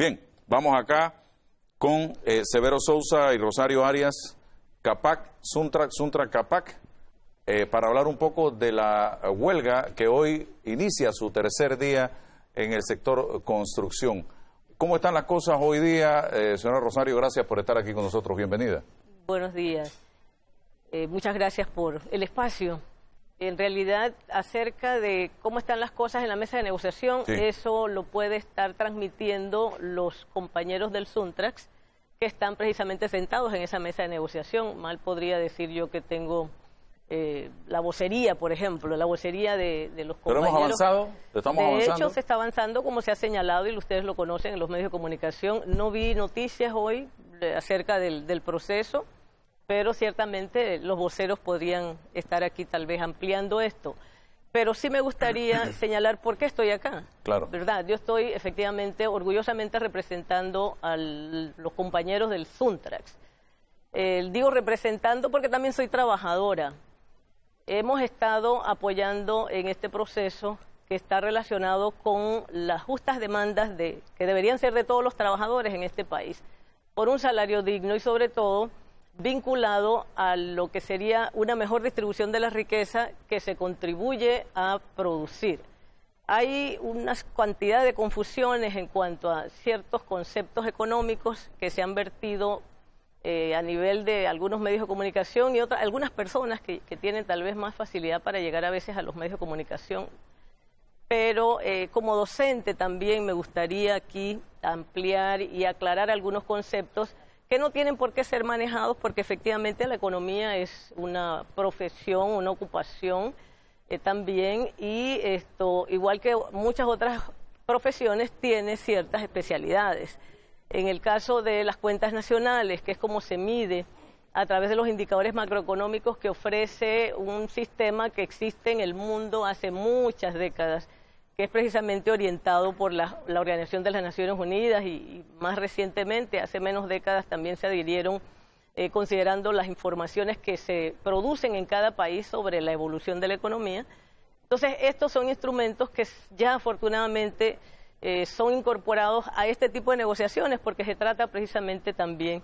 Bien, vamos acá con eh, Severo Sousa y Rosario Arias Capac, Suntra, Suntra Capac, eh, para hablar un poco de la huelga que hoy inicia su tercer día en el sector construcción. ¿Cómo están las cosas hoy día? Eh, señora Rosario, gracias por estar aquí con nosotros. Bienvenida. Buenos días. Eh, muchas gracias por el espacio en realidad acerca de cómo están las cosas en la mesa de negociación, eso lo puede estar transmitiendo los compañeros del Suntrax que están precisamente sentados en esa mesa de negociación. Mal podría decir yo que tengo eh, la vocería, por ejemplo, la vocería de, los compañeros. Pero hemos avanzado, estamos avanzando. de hecho, se está avanzando, como se ha señalado, y ustedes lo conocen en los medios de comunicación. No vi noticias hoy eh, acerca del, del proceso pero ciertamente los voceros podrían estar aquí tal vez ampliando esto. Pero sí me gustaría señalar por qué estoy acá. Claro. ¿Verdad? Yo estoy efectivamente, orgullosamente representando a los compañeros del Suntrax. Eh, digo representando porque también soy trabajadora. Hemos estado apoyando en este proceso que está relacionado con las justas demandas de, que deberían ser de todos los trabajadores en este país por un salario digno y sobre todo vinculado a lo que sería una mejor distribución de la riqueza que se contribuye a producir. Hay una cantidad de confusiones en cuanto a ciertos conceptos económicos que se han vertido eh, a nivel de algunos medios de comunicación y otras, algunas personas que, tienen tal vez más facilidad para llegar a veces a los medios de comunicación. Pero eh, como docente también me gustaría aquí ampliar y aclarar algunos conceptos que no tienen por qué ser manejados porque efectivamente la economía es una profesión, una ocupación eh, también y esto, igual que muchas otras profesiones, tiene ciertas especialidades. En el caso de las cuentas nacionales, que es como se mide a través de los indicadores macroeconómicos que ofrece un sistema que existe en el mundo hace muchas décadas que es precisamente orientado por la, Organización de las Naciones Unidas y, más recientemente, hace menos décadas, también se adhirieron eh, considerando las informaciones que se producen en cada país sobre la evolución de la economía. Entonces, estos son instrumentos que ya afortunadamente eh, son incorporados a este tipo de negociaciones porque se trata precisamente también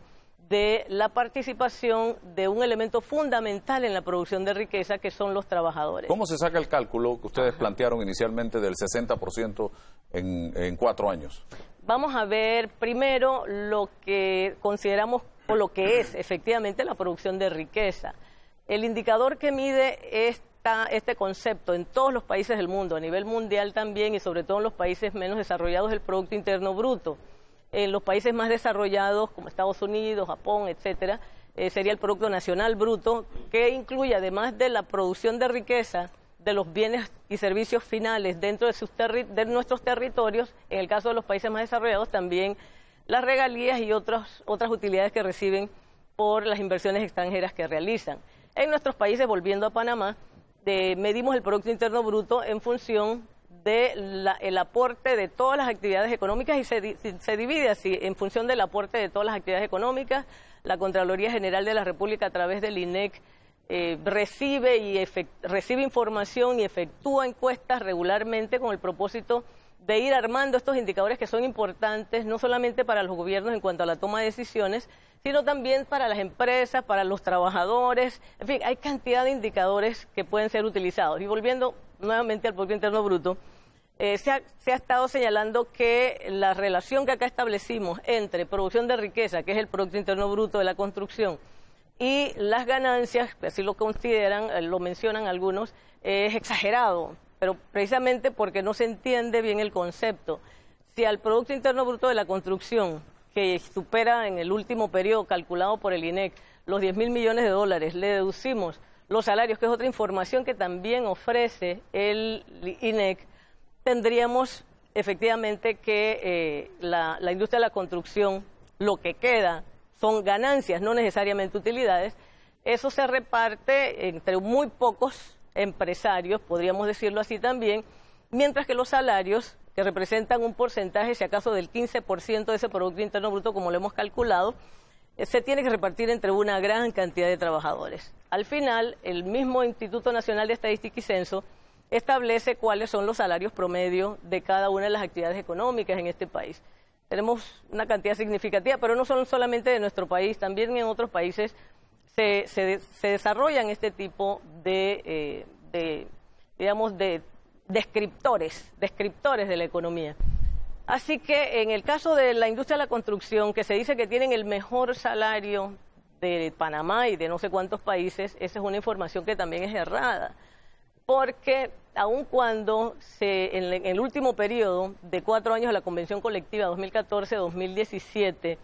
de la participación de un elemento fundamental en la producción de riqueza que son los trabajadores. ¿Cómo se saca el cálculo que ustedes plantearon inicialmente del 60% en, en cuatro años? Vamos a ver primero lo que consideramos o lo que es efectivamente la producción de riqueza. El indicador que mide esta, este concepto en todos los países del mundo, a nivel mundial también y sobre todo en los países menos desarrollados, es el Producto Interno Bruto en los países más desarrollados como Estados Unidos, Japón, etcétera, eh, sería el Producto Nacional Bruto, que incluye además de la producción de riqueza de los bienes y servicios finales dentro de, sus nuestros territorios, en el caso de los países más desarrollados también las regalías y otras utilidades que reciben por las inversiones extranjeras que realizan. En nuestros países, volviendo a Panamá, eh, medimos el Producto Interno Bruto en función del aporte de todas las actividades económicas y se, divide así en función del aporte de todas las actividades económicas. La Contraloría General de la República a través del INEC eh, recibe, y recibe información y efectúa encuestas regularmente con el propósito de ir armando estos indicadores que son importantes no solamente para los gobiernos en cuanto a la toma de decisiones, sino también para las empresas, para los trabajadores. En fin, hay cantidad de indicadores que pueden ser utilizados. Y volviendo nuevamente al Producto Interno Bruto, eh, se, ha, estado señalando que la relación que acá establecimos entre producción de riqueza, que es el Producto Interno Bruto de la construcción, y las ganancias, así lo consideran, eh, lo mencionan algunos, eh, es exagerado, pero precisamente porque no se entiende bien el concepto. Si al Producto Interno Bruto de la construcción, que supera en el último periodo calculado por el INEC los 10 mil millones de dólares, le deducimos los salarios, que es otra información que también ofrece el INEC, tendríamos efectivamente que eh, la, la industria de la construcción, lo que queda son ganancias, no necesariamente utilidades. Eso se reparte entre muy pocos empresarios, podríamos decirlo así también, mientras que los salarios, que representan un porcentaje, si acaso del 15% de ese Producto Interno Bruto, como lo hemos calculado, eh, se tiene que repartir entre una gran cantidad de trabajadores. Al final, el mismo Instituto Nacional de Estadística y Censo establece cuáles son los salarios promedio de cada una de las actividades económicas en este país. Tenemos una cantidad significativa, pero no son solamente de nuestro país, también en otros países se, desarrollan este tipo de, eh, de digamos, de descriptores, descriptores de la economía. Así que en el caso de la industria de la construcción, que se dice que tienen el mejor salario de Panamá y de no sé cuántos países, esa es una información que también es errada porque aun cuando en el último periodo de cuatro años de la Convención Colectiva 2014-2017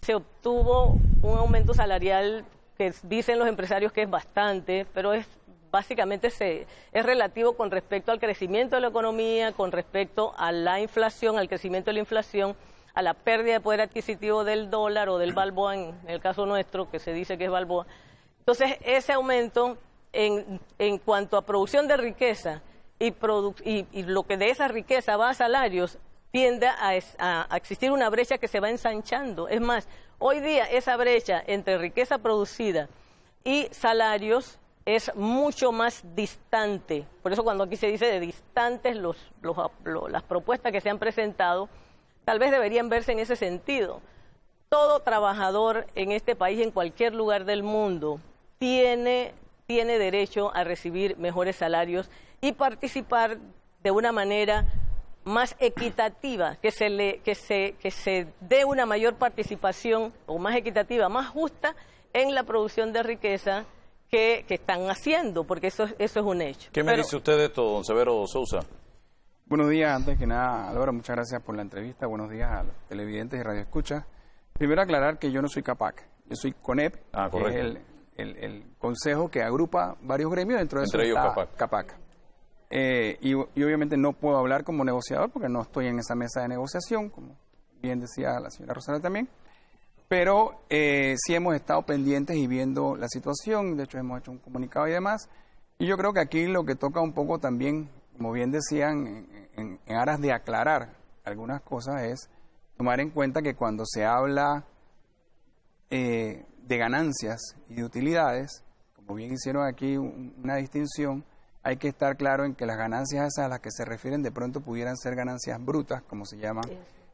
se obtuvo un aumento salarial que dicen los empresarios que es bastante, pero es básicamente es relativo con respecto al crecimiento de la economía, con respecto a la inflación, al crecimiento de la inflación, a la pérdida de poder adquisitivo del dólar o del balboa, en el caso nuestro, que se dice que es balboa. Entonces, ese aumento en, cuanto a producción de riqueza y, lo que de esa riqueza va a salarios, tiende a, existir una brecha que se va ensanchando. Es más, hoy día esa brecha entre riqueza producida y salarios es mucho más distante. Por eso cuando aquí se dice de distantes las propuestas que se han presentado, tal vez deberían verse en ese sentido. Todo trabajador en este país, en cualquier lugar del mundo, tiene tiene derecho a recibir mejores salarios y participar de una manera más equitativa, que se, le, que se, que se dé una mayor participación o más equitativa, más justa en la producción de riqueza que, que están haciendo, porque eso, eso es un hecho. ¿Qué me dice usted de esto, don Severo Sousa? Buenos días, antes que nada, Álvaro, muchas gracias por la entrevista, buenos días a los televidentes y Escucha. Primero aclarar que yo no soy CAPAC, yo soy CONEP, ah, que el, consejo que agrupa varios gremios, dentro de Entre ellos, Capac. CAPAC. Eh, y, obviamente no puedo hablar como negociador porque no estoy en esa mesa de negociación, como bien decía la señora Rosana también, pero eh, sí hemos estado pendientes y viendo la situación, de hecho hemos hecho un comunicado y demás, y yo creo que aquí lo que toca un poco también, como bien decían, en aras de aclarar algunas cosas es tomar en cuenta que cuando se habla eh, de ganancias y de utilidades, como bien hicieron aquí una distinción, hay que estar claro en que las ganancias a las que se refieren de pronto pudieran ser ganancias brutas, como se llama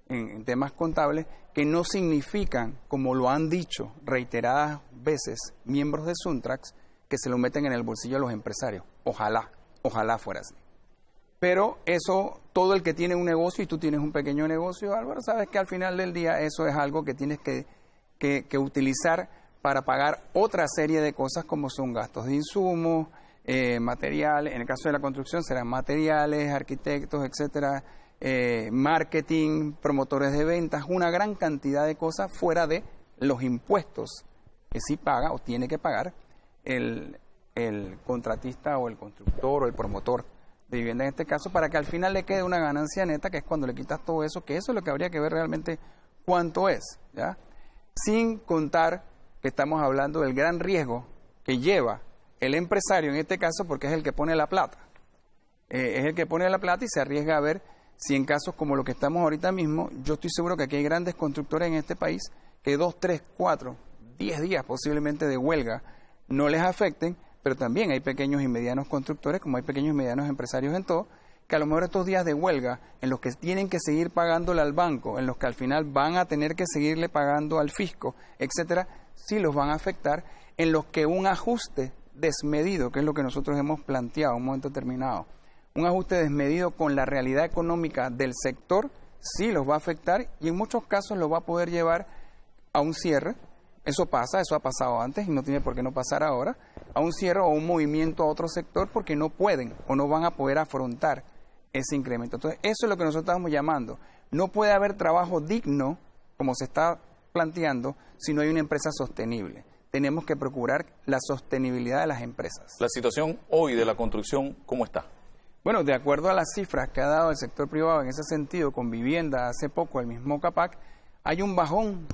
en, en, temas contables, que no significan, como lo han dicho reiteradas veces miembros de Suntrax, que se lo meten en el bolsillo a los empresarios. Ojalá, ojalá fuera así. Pero eso, todo el que tiene un negocio y tú tienes un pequeño negocio, Álvaro, sabes que al final del día eso es algo que tienes que que, utilizar para pagar otra serie de cosas como son gastos de insumos, eh, materiales, en el caso de la construcción serán materiales, arquitectos, etcétera, eh, marketing, promotores de ventas, una gran cantidad de cosas fuera de los impuestos que sí paga o tiene que pagar el, el contratista o el constructor o el promotor de vivienda en este caso, para que al final le quede una ganancia neta, que es cuando le quitas todo eso, que eso es lo que habría que ver realmente cuánto es, ¿ya? sin contar que estamos hablando del gran riesgo que lleva el empresario en este caso, porque es el que pone la plata. Eh, es el que pone la plata y se arriesga a ver si en casos como lo que estamos ahorita mismo, yo estoy seguro que aquí hay grandes constructores en este país que dos, tres, cuatro, diez días posiblemente de huelga no les afecten, pero también hay pequeños y medianos constructores, como hay pequeños y medianos empresarios en todo, que a lo mejor estos días de huelga, en los que tienen que seguir pagándole al banco, en los que al final van a tener que seguirle pagando al fisco, etcétera, sí los van a afectar, en los que un ajuste desmedido, que es lo que nosotros hemos planteado en un momento determinado, un ajuste desmedido con la realidad económica del sector, sí los va a afectar y en muchos casos los va a poder llevar a un cierre, eso pasa, eso ha pasado antes y no tiene por qué no pasar ahora, a un cierre o un movimiento a otro sector porque no pueden o no van a poder afrontar ese incremento. Entonces, eso es lo que nosotros estamos llamando. No puede haber trabajo digno, como se está planteando, si no hay una empresa sostenible. Tenemos que procurar la sostenibilidad de las empresas. ¿La situación hoy de la construcción cómo está? Bueno, de acuerdo a las cifras que ha dado el sector privado en ese sentido, con vivienda hace poco, el mismo CAPAC, hay un bajón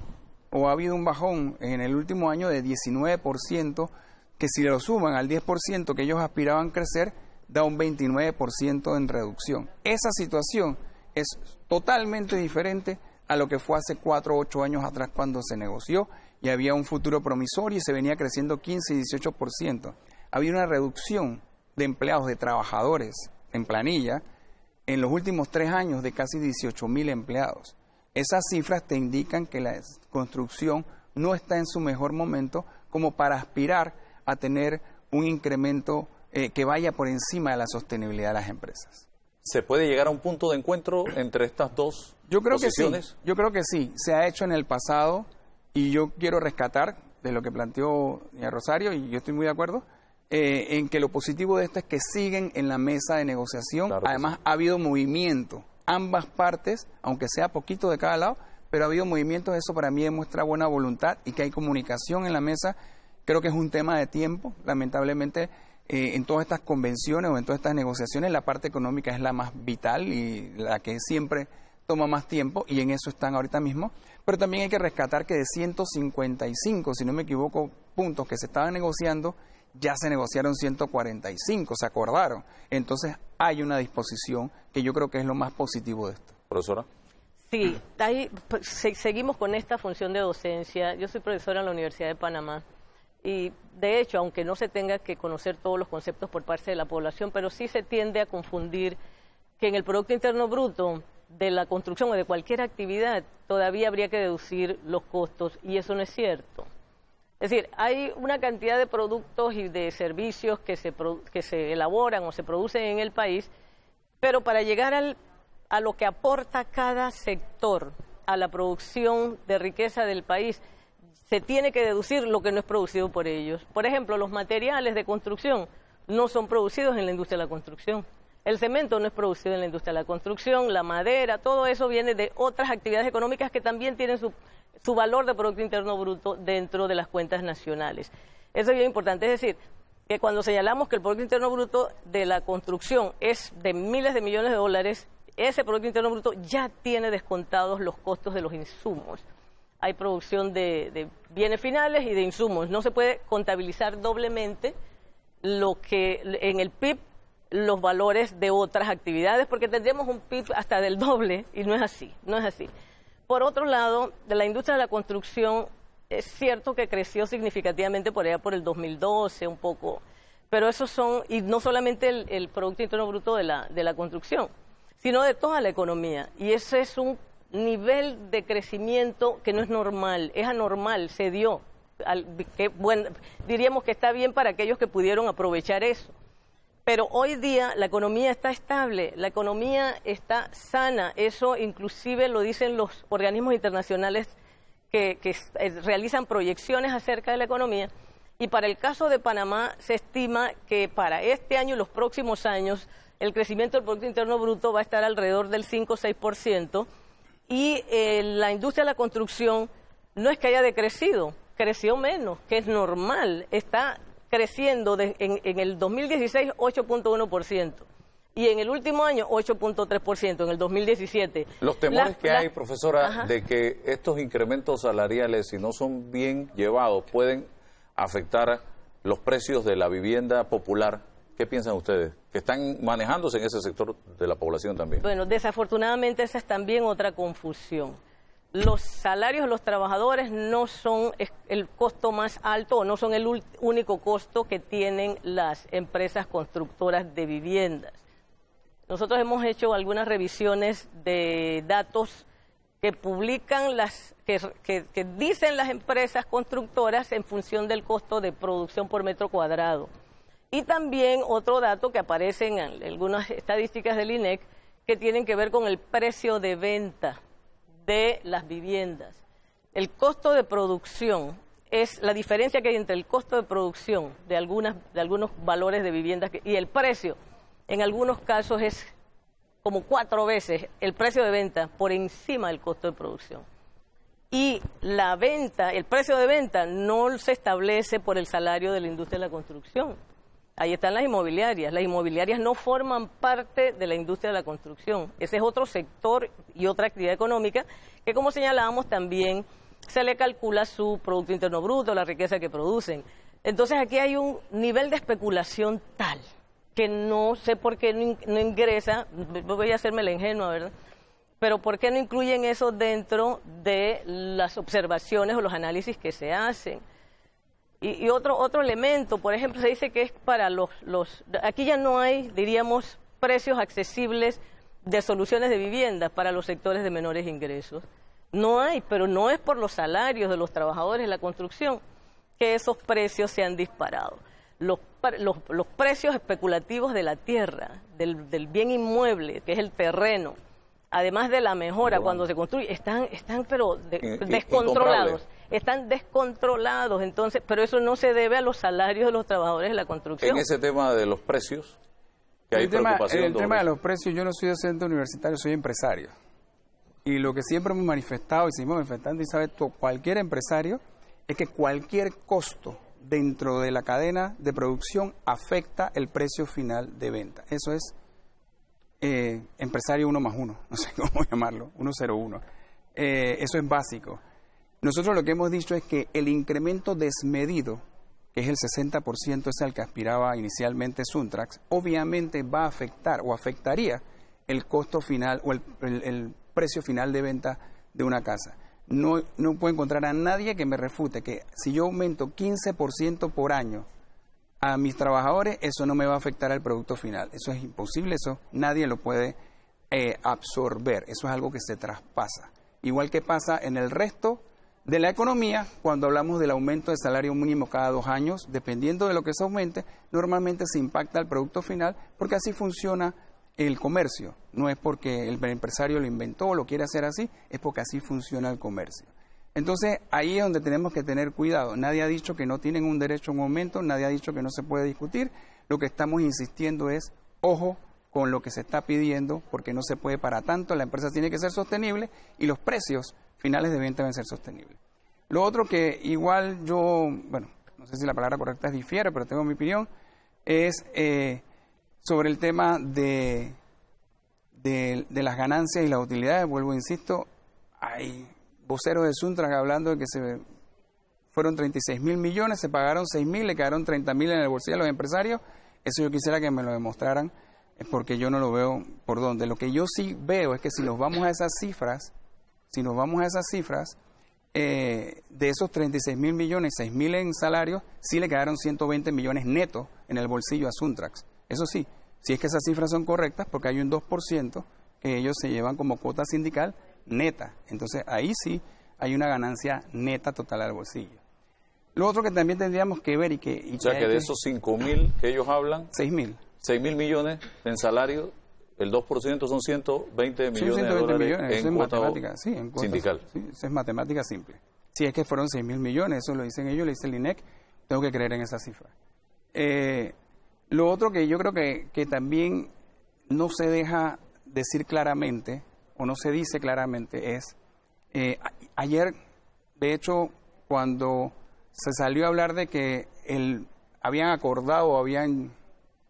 o ha habido un bajón en el último año de 19%, que si lo suman al 10% que ellos aspiraban crecer, da un 29% en reducción. Esa situación es totalmente diferente a lo que fue hace 4 o 8 años atrás cuando se negoció y había un futuro promisorio y se venía creciendo 15 y 18%. Había una reducción de empleados, de trabajadores en planilla en los últimos 3 años de casi 18 mil empleados. Esas cifras te indican que la construcción no está en su mejor momento como para aspirar a tener un incremento eh, que vaya por encima de la sostenibilidad de las empresas. ¿Se puede llegar a un punto de encuentro entre estas dos yo creo Que sí. Yo creo que sí. Se ha hecho en el pasado y yo quiero rescatar de lo que planteó Rosario, y yo estoy muy de acuerdo, eh, en que lo positivo de esto es que siguen en la mesa de negociación. Además, ha habido movimiento. Ambas partes, aunque sea poquito de cada lado, pero ha habido movimiento. Eso para mí demuestra buena voluntad y que hay comunicación en la mesa. Creo que es un tema de tiempo. Lamentablemente, eh, en todas estas convenciones o en todas estas negociaciones la parte económica es la más vital y la que siempre toma más tiempo y en eso están ahorita mismo. Pero también hay que rescatar que de 155, si no me equivoco, puntos que se estaban negociando, ya se negociaron 145, se acordaron. Entonces hay una disposición que yo creo que es lo más positivo de esto. Profesora. Sí, ahí, pues, seguimos con esta función de docencia. Yo soy profesora en la Universidad de Panamá y de hecho, aunque no se tenga que conocer todos los conceptos por parte de la población, pero sí se tiende a confundir que en el Producto Interno Bruto de la construcción o de cualquier actividad todavía habría que deducir los costos y eso no es cierto. Es decir, hay una cantidad de productos y de servicios que se, que se elaboran o se producen en el país, pero para llegar al, a lo que aporta cada sector a la producción de riqueza del país, se tiene que deducir lo que no es producido por ellos. Por ejemplo, los materiales de construcción no son producidos en la industria de la construcción. El cemento no es producido en la industria de la construcción, la madera, todo eso viene de otras actividades económicas que también tienen su, valor de Producto Interno Bruto dentro de las cuentas nacionales. Eso es bien importante. Es decir, que cuando señalamos que el Producto Interno Bruto de la construcción es de miles de millones de dólares, ese Producto Interno Bruto ya tiene descontados los costos de los insumos hay producción de, bienes finales y de insumos. No se puede contabilizar doblemente lo que en el PIB los valores de otras actividades, porque tendríamos un PIB hasta del doble y no es así, no es así. Por otro lado, de la industria de la construcción es cierto que creció significativamente por allá por el 2012 un poco, pero eso son y no solamente el, el producto interno bruto de la de la construcción, sino de toda la economía y ese es un nivel de crecimiento que no es normal, es anormal, se dio. diríamos que está bien para aquellos que pudieron aprovechar eso. Pero hoy día la economía está estable, la economía está sana, eso inclusive lo dicen los organismos internacionales que, realizan proyecciones acerca de la economía. Y para el caso de Panamá se estima que para este año y los próximos años el crecimiento del Producto Interno Bruto va a estar alrededor del 5 o 6% y eh, la industria de la construcción no es que haya decrecido, creció menos, que es normal, está creciendo en, el 2016 8.1% y en el último año 8.3%, en el 2017. Los temores que hay, profesora, de que estos incrementos salariales, si no son bien llevados, pueden afectar los precios de la vivienda popular ¿Qué piensan ustedes? Que están manejándose en ese sector de la población también. Bueno, desafortunadamente esa es también otra confusión. Los salarios de los trabajadores no son el costo más alto o no son el único costo que tienen las empresas constructoras de viviendas. Nosotros hemos hecho algunas revisiones de datos que publican las, que, que dicen las empresas constructoras en función del costo de producción por metro cuadrado. Y también otro dato que aparece en algunas estadísticas del INEC que tienen que ver con el precio de venta de las viviendas. El costo de producción es la diferencia que hay entre el costo de producción de, algunas, de algunos valores de viviendas y el precio. En algunos casos es como cuatro veces el precio de venta por encima del costo de producción. Y la venta, el precio de venta no se establece por el salario de la industria de la construcción, Ahí están las inmobiliarias. Las inmobiliarias no forman parte de la industria de la construcción. Ese es otro sector y otra actividad económica que, como señalábamos, también se le calcula su Producto Interno Bruto, la riqueza que producen. Entonces aquí hay un nivel de especulación tal que no sé por qué no ingresa, voy a hacerme la ingenua, ¿verdad? Pero ¿por qué no incluyen eso dentro de las observaciones o los análisis que se hacen? Y, otro, otro elemento, por ejemplo, se dice que es para los, los... Aquí ya no hay, diríamos, precios accesibles de soluciones de vivienda para los sectores de menores ingresos. No hay, pero no es por los salarios de los trabajadores de la construcción que esos precios se han disparado. Los, los, los precios especulativos de la tierra, del, del bien inmueble, que es el terreno, además de la mejora, cuando se construye, están, están pero eh, eh, descontrolados. Están descontrolados, entonces, pero eso no se debe a los salarios de los trabajadores de la construcción. En ese tema de los precios, hay El tema de los precios, yo no soy docente universitario, soy empresario. Y lo que siempre hemos manifestado y seguimos manifestando, y sabe cualquier empresario, es que cualquier costo dentro de la cadena de producción afecta el precio final de venta. Eso es eh, empresario 1 más 1, no sé cómo llamarlo, 101. Eh, eso es básico. Nosotros lo que hemos dicho es que el incremento desmedido, que es el 60%, es al que aspiraba inicialmente Suntrax, obviamente va a afectar o afectaría el costo final o el, precio final de venta de una casa. No, no puedo encontrar a nadie que me refute que si yo aumento 15% por año a mis trabajadores, eso no me va a afectar al producto final. Eso es imposible, eso nadie lo puede eh, absorber. Eso es algo que se traspasa. Igual que pasa en el resto de la economía, cuando hablamos del aumento de salario mínimo cada dos años, dependiendo de lo que se aumente, normalmente se impacta al producto final porque así funciona el comercio. No es porque el empresario lo inventó o lo quiere hacer así, es porque así funciona el comercio. Entonces ahí es donde tenemos que tener cuidado. Nadie ha dicho que no tienen un derecho a un momento, nadie ha dicho que no se puede discutir. Lo que estamos insistiendo es, ojo con lo que se está pidiendo, porque no se puede para tanto, la empresa tiene que ser sostenible y los precios finales de venta deben ser sostenibles. Lo otro que igual yo, bueno, no sé si la palabra correcta es difiere, pero tengo mi opinión, es eh, sobre el tema de, las ganancias y las utilidades. Vuelvo, insisto, hay, voceros de Suntrax hablando de que se fueron 36 mil millones, se pagaron 6 mil, le quedaron 30 mil en el bolsillo a los empresarios. Eso yo quisiera que me lo demostraran, porque yo no lo veo por dónde. Lo que yo sí veo es que si nos vamos a esas cifras, si nos vamos a esas cifras, eh, de esos 36 mil millones, 6 mil en salarios, sí le quedaron 120 millones netos en el bolsillo a Suntrax. Eso sí, si es que esas cifras son correctas, porque hay un 2% que ellos se llevan como cuota sindical neta. Entonces ahí sí hay una ganancia neta total al bolsillo. Lo otro que también tendríamos que ver y que... o sea, que, de esos 5 mil que ellos hablan... 6 mil. 6 mil millones en salario, el 2% son 120 millones son 120 millones, en eso es matemática, sí, en eso es matemática simple. Si es que fueron 6 mil millones, eso lo dicen ellos, lo dice el INEC, tengo que creer en esa cifra. Eh, lo otro que yo creo que, que también no se deja decir claramente o no se dice claramente es, eh, ayer, de hecho, cuando se salió a hablar de que el, habían acordado o habían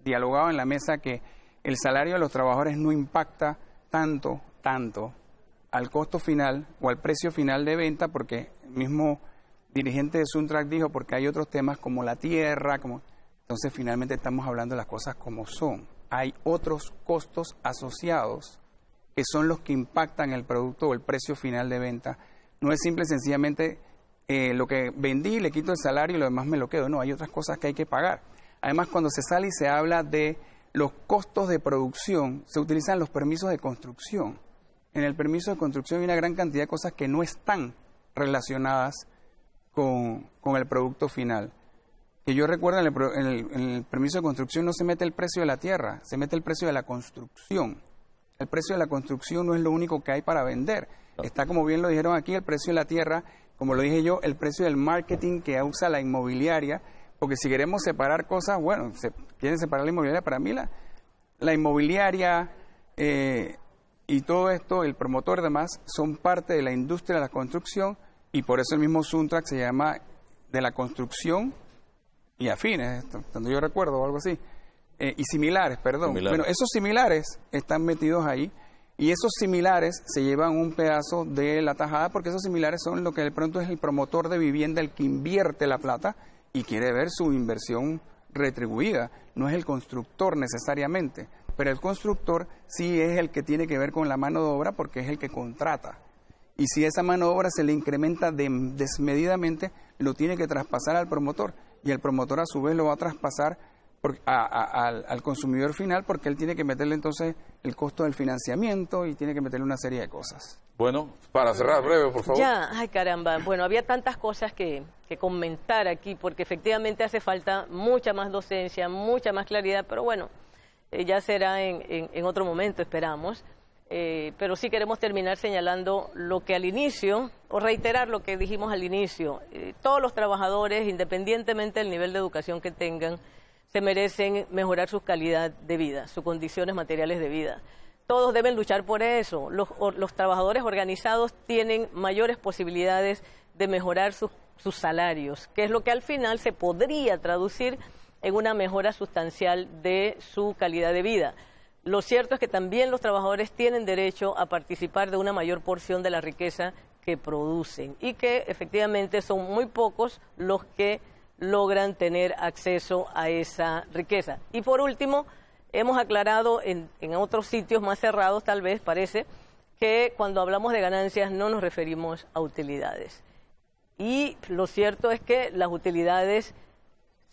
dialogado en la mesa que el salario de los trabajadores no impacta tanto, tanto al costo final o al precio final de venta, porque el mismo dirigente de Suntrack dijo, porque hay otros temas como la tierra, como... Entonces finalmente estamos hablando de las cosas como son. Hay otros costos asociados que son los que impactan el producto o el precio final de venta. No es simple sencillamente eh, lo que vendí, le quito el salario y lo demás me lo quedo. No, hay otras cosas que hay que pagar. Además, cuando se sale y se habla de los costos de producción, se utilizan los permisos de construcción. En el permiso de construcción hay una gran cantidad de cosas que no están relacionadas con, el producto final. Que yo recuerdo en el permiso de construcción no se mete el precio de la tierra, se mete el precio de la construcción el precio de la construcción no es lo único que hay para vender. Está, como bien lo dijeron aquí, el precio de la tierra, como lo dije yo, el precio del marketing que usa la inmobiliaria, porque si queremos separar cosas, bueno, se quieren separar la inmobiliaria, para mí la, inmobiliaria eh, y todo esto, el promotor además, son parte de la industria de la construcción y por eso el mismo Suntrack se llama de la construcción y afines, cuando yo recuerdo o algo así. Eh, y similares, perdón. Bueno, esos similares están metidos ahí y esos similares se llevan un pedazo de la tajada porque esos similares son lo que de pronto es el promotor de vivienda el que invierte la plata y quiere ver su inversión retribuida. No es el constructor necesariamente, pero el constructor sí es el que tiene que ver con la mano de obra porque es el que contrata. Y si esa mano de obra se le incrementa desmedidamente, lo tiene que traspasar al promotor y el promotor a su vez lo va a traspasar al, consumidor final porque él tiene que meterle entonces el costo del financiamiento y tiene que meterle una serie de cosas. Bueno, para cerrar breve, por favor. Ya, ay caramba, bueno, había tantas cosas que, que comentar aquí porque efectivamente hace falta mucha más docencia, mucha más claridad, pero bueno, eh, ya será en, otro momento, esperamos. Eh, pero sí queremos terminar señalando lo que al inicio, o reiterar lo que dijimos al inicio, eh, todos los trabajadores, independientemente del nivel de educación que tengan, se merecen mejorar su calidad de vida, sus condiciones materiales de vida. Todos deben luchar por eso. Los, trabajadores organizados tienen mayores posibilidades de mejorar sus salarios, que es lo que al final se podría traducir en una mejora sustancial de su calidad de vida. Lo cierto es que también los trabajadores tienen derecho a participar de una mayor porción de la riqueza que producen y que efectivamente son muy pocos los que logran tener acceso a esa riqueza. Y por último, hemos aclarado en, en, otros sitios más cerrados, tal vez parece, que cuando hablamos de ganancias no nos referimos a utilidades. Y lo cierto es que las utilidades,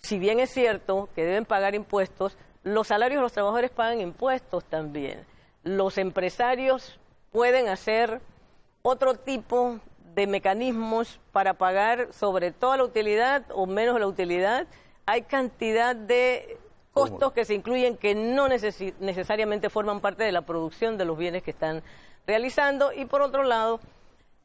si bien es cierto que deben pagar impuestos, los salarios de los trabajadores pagan impuestos también. Los empresarios pueden hacer otro tipo de mecanismos para pagar sobre toda la utilidad o menos la utilidad. Hay cantidad de costos que se incluyen que no necesariamente forman parte de la producción de los bienes que están realizando. Y por otro lado,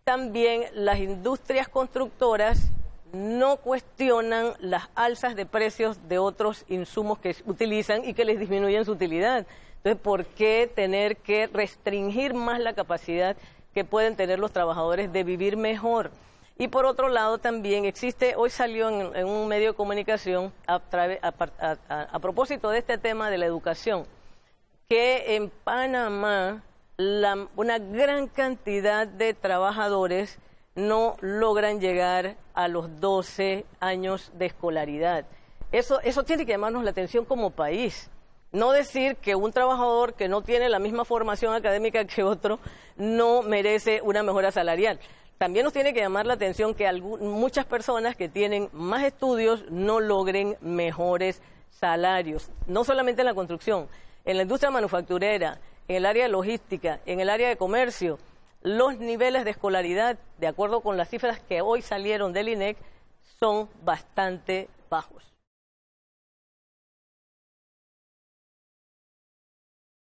también las industrias constructoras no cuestionan las alzas de precios de otros insumos que utilizan y que les disminuyen su utilidad. Entonces, ¿por qué tener que restringir más la capacidad que pueden tener los trabajadores de vivir mejor. Y por otro lado también existe, hoy salió en, un medio de comunicación a, propósito de este tema de la educación, que en Panamá la, una gran cantidad de trabajadores no logran llegar a los 12 años de escolaridad. Eso, eso tiene que llamarnos la atención como país no decir que un trabajador que no tiene la misma formación académica que otro no merece una mejora salarial. También nos tiene que llamar la atención que muchas personas que tienen más estudios no logren mejores salarios, no solamente en la construcción, en la industria manufacturera, en el área de logística, en el área de comercio. Los niveles de escolaridad, de acuerdo con las cifras que hoy salieron del INEC, son bastante bajos.